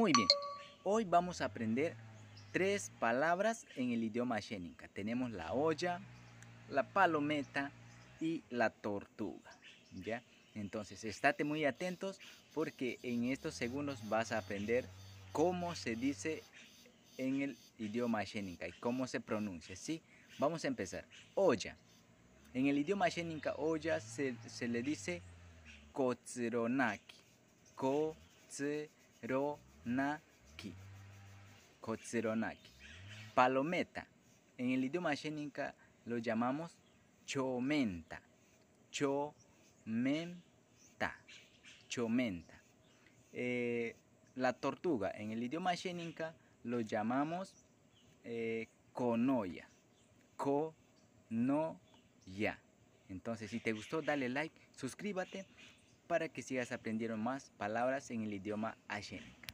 Muy bien, hoy vamos a aprender tres palabras en el idioma xénica. Tenemos la olla, la palometa y la tortuga. ¿ya? Entonces, estate muy atentos porque en estos segundos vas a aprender cómo se dice en el idioma xénica y cómo se pronuncia. ¿sí? Vamos a empezar. Olla. En el idioma xénica, olla se, le dice kotsuronaki. Kotsuronaki. Naki. Kotsuronaki. Palometa. En el idioma xénica lo llamamos chomenta. Chomenta. Chomenta. Eh, la tortuga. En el idioma xénica lo llamamos eh, conoya. Conoya. Entonces, si te gustó, dale like, suscríbete para que sigas aprendiendo más palabras en el idioma ashénica.